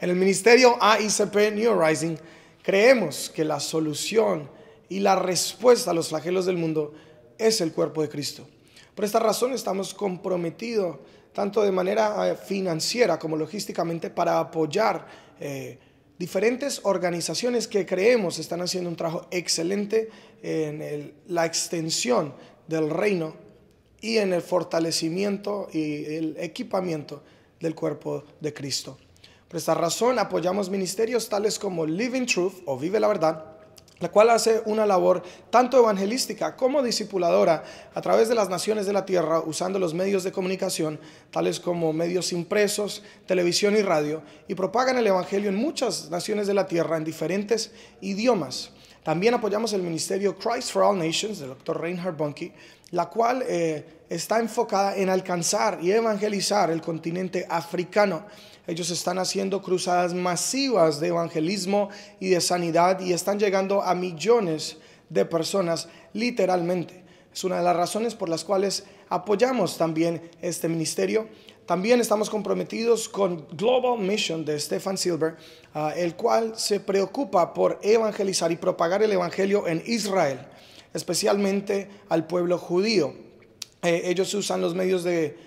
En el ministerio AICP New Rising creemos que la solución y la respuesta a los flagelos del mundo es el cuerpo de Cristo. Por esta razón estamos comprometidos tanto de manera eh, financiera como logísticamente para apoyar eh, diferentes organizaciones que creemos están haciendo un trabajo excelente en la extensión del reino y en el fortalecimiento y el equipamiento del cuerpo de Cristo. Por esta razón apoyamos ministerios tales como Living Truth o Vive la Verdad, la cual hace una labor tanto evangelística como discipuladora a través de las naciones de la tierra usando los medios de comunicación, tales como medios impresos, televisión y radio, y propagan el Evangelio en muchas naciones de la tierra en diferentes idiomas. También apoyamos el ministerio Christ for All Nations del Dr. Reinhard Bonnke, la cual eh, está enfocada en alcanzar y evangelizar el continente africano. Ellos están haciendo cruzadas masivas de evangelismo y de sanidad y están llegando a millones de personas literalmente. Es una de las razones por las cuales apoyamos también este ministerio. También estamos comprometidos con Global Mission de Stefan Silver, ah, el cual se preocupa por evangelizar y propagar el Evangelio en Israel especialmente al pueblo judío. Eh, ellos usan los medios de,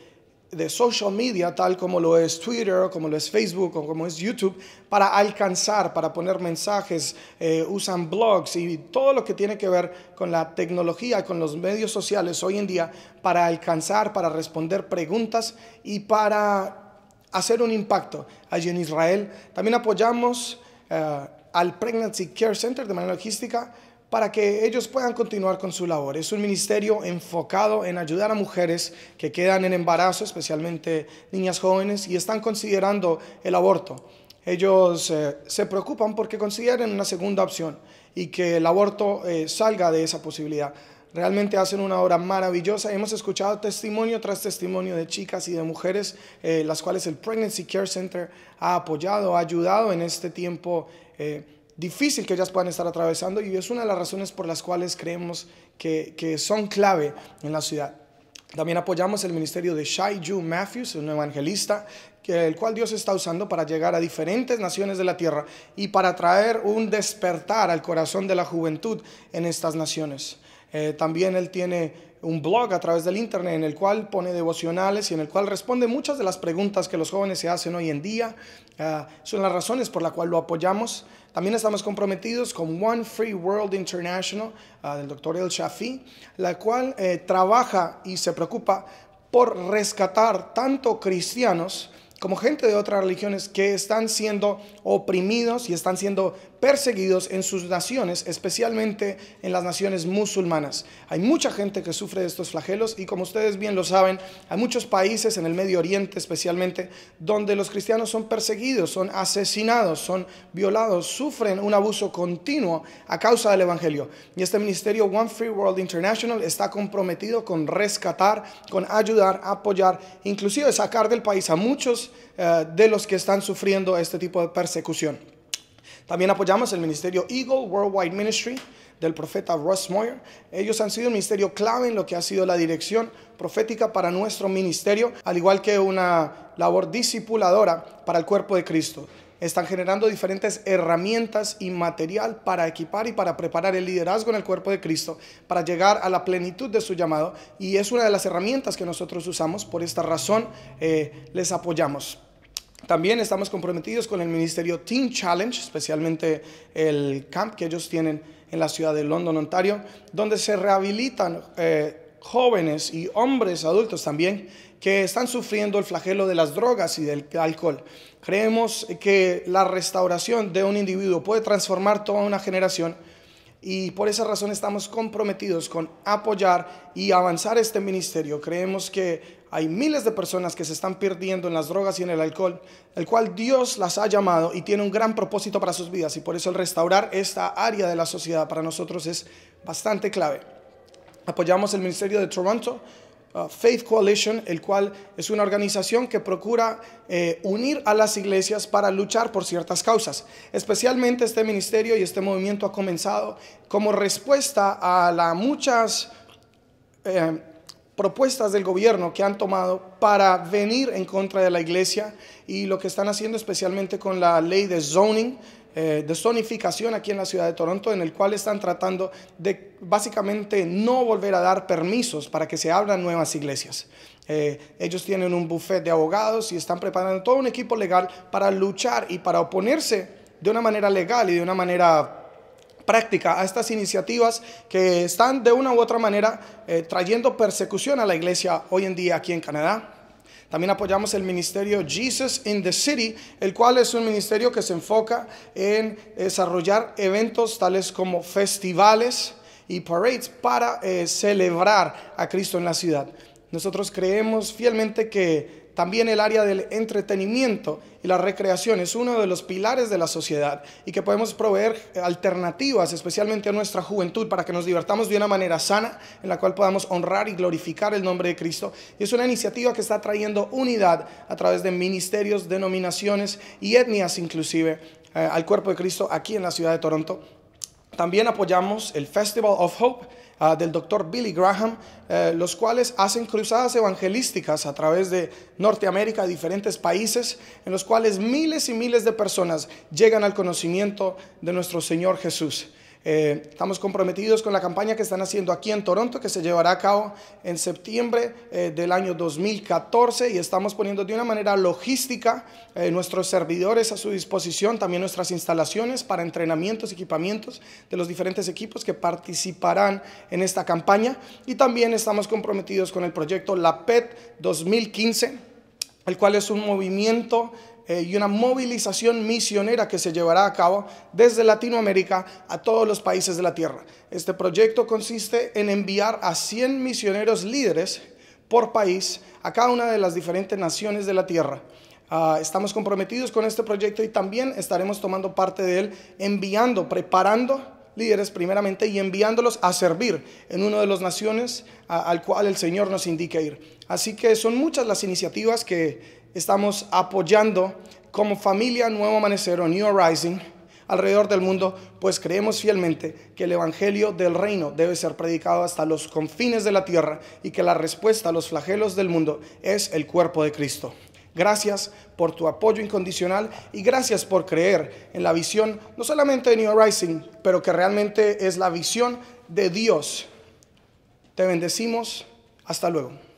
social media, tal como lo es Twitter, como lo es Facebook o como es YouTube, para alcanzar, para poner mensajes, eh, usan blogs y todo lo que tiene que ver con la tecnología, con los medios sociales hoy en día, para alcanzar, para responder preguntas y para hacer un impacto allí en Israel. También apoyamos eh, al Pregnancy Care Center de manera logística para que ellos puedan continuar con su labor. Es un ministerio enfocado en ayudar a mujeres que quedan en embarazo, especialmente niñas jóvenes, y están considerando el aborto. Ellos eh, se preocupan porque consideren una segunda opción y que el aborto eh, salga de esa posibilidad. Realmente hacen una obra maravillosa. Hemos escuchado testimonio tras testimonio de chicas y de mujeres, eh, las cuales el Pregnancy Care Center ha apoyado, ha ayudado en este tiempo difícil que ellas puedan estar atravesando y es una de las razones por las cuales creemos que, son clave en la ciudad. También apoyamos el ministerio de Shai Matthews, un evangelista, que, el cual Dios está usando para llegar a diferentes naciones de la tierra y para traer un despertar al corazón de la juventud en estas naciones. Eh, también él tiene un blog a través del internet en el cual pone devocionales y en el cual responde muchas de las preguntas que los jóvenes se hacen hoy en día. Ah, son las razones por las cuales lo apoyamos. También estamos comprometidos con One Free World International ah, del doctor El Shafi, la cual eh, trabaja y se preocupa por rescatar tanto cristianos como gente de otras religiones que están siendo oprimidos y están siendo perseguidos en sus naciones, especialmente en las naciones musulmanas. Hay mucha gente que sufre de estos flagelos y como ustedes bien lo saben, hay muchos países en el Medio Oriente especialmente donde los cristianos son perseguidos, son asesinados, son violados, sufren un abuso continuo a causa del Evangelio. Y este ministerio One Free World International está comprometido con rescatar, con ayudar, apoyar, inclusive sacar del país a muchos eh, de los que están sufriendo este tipo de persecución. También apoyamos el ministerio Eagle Worldwide Ministry del profeta Ross Moyer. Ellos han sido un ministerio clave en lo que ha sido la dirección profética para nuestro ministerio, al igual que una labor discipuladora para el cuerpo de Cristo. Están generando diferentes herramientas y material para equipar y para preparar el liderazgo en el cuerpo de Cristo, para llegar a la plenitud de su llamado. Y es una de las herramientas que nosotros usamos. Por esta razón, eh, les apoyamos. También estamos comprometidos con el Ministerio Teen Challenge, especialmente el camp que ellos tienen en la ciudad de London, Ontario, donde se rehabilitan eh, jóvenes y hombres adultos también que están sufriendo el flagelo de las drogas y del alcohol. Creemos que la restauración de un individuo puede transformar toda una generación y por esa razón estamos comprometidos con apoyar y avanzar este ministerio. Creemos que hay miles de personas que se están perdiendo en las drogas y en el alcohol, el cual Dios las ha llamado y tiene un gran propósito para sus vidas y por eso el restaurar esta área de la sociedad para nosotros es bastante clave. Apoyamos el ministerio de Toronto Uh, Faith Coalition, el cual es una organización que procura eh, unir a las iglesias para luchar por ciertas causas. Especialmente este ministerio y este movimiento ha comenzado como respuesta a las muchas... Eh, propuestas del gobierno que han tomado para venir en contra de la iglesia y lo que están haciendo especialmente con la ley de zoning, eh, de zonificación aquí en la ciudad de Toronto, en el cual están tratando de básicamente no volver a dar permisos para que se abran nuevas iglesias. Eh, ellos tienen un buffet de abogados y están preparando todo un equipo legal para luchar y para oponerse de una manera legal y de una manera práctica a estas iniciativas que están de una u otra manera eh, trayendo persecución a la iglesia hoy en día aquí en Canadá. También apoyamos el ministerio Jesus in the City, el cual es un ministerio que se enfoca en desarrollar eventos tales como festivales y parades para eh, celebrar a Cristo en la ciudad. Nosotros creemos fielmente que también el área del entretenimiento y la recreación es uno de los pilares de la sociedad y que podemos proveer alternativas, especialmente a nuestra juventud, para que nos divertamos de una manera sana en la cual podamos honrar y glorificar el nombre de Cristo. es una iniciativa que está trayendo unidad a través de ministerios, denominaciones y etnias inclusive eh, al cuerpo de Cristo aquí en la ciudad de Toronto. También apoyamos el Festival of Hope Ah, del doctor Billy Graham, eh, los cuales hacen cruzadas evangelísticas a través de Norteamérica, diferentes países, en los cuales miles y miles de personas llegan al conocimiento de nuestro Señor Jesús. Eh, estamos comprometidos con la campaña que están haciendo aquí en Toronto, que se llevará a cabo en septiembre eh, del año 2014 y estamos poniendo de una manera logística eh, nuestros servidores a su disposición, también nuestras instalaciones para entrenamientos, equipamientos de los diferentes equipos que participarán en esta campaña y también estamos comprometidos con el proyecto La PET 2015 el cual es un movimiento eh, y una movilización misionera que se llevará a cabo desde Latinoamérica a todos los países de la Tierra. Este proyecto consiste en enviar a 100 misioneros líderes por país a cada una de las diferentes naciones de la Tierra. Ah, estamos comprometidos con este proyecto y también estaremos tomando parte de él, enviando, preparando líderes primeramente y enviándolos a servir en una de las naciones al cual el Señor nos indique ir. Así que son muchas las iniciativas que estamos apoyando como familia Nuevo Amanecer o New Rising alrededor del mundo, pues creemos fielmente que el Evangelio del Reino debe ser predicado hasta los confines de la tierra y que la respuesta a los flagelos del mundo es el cuerpo de Cristo. Gracias por tu apoyo incondicional y gracias por creer en la visión, no solamente de New Rising, pero que realmente es la visión de Dios. Te bendecimos. Hasta luego.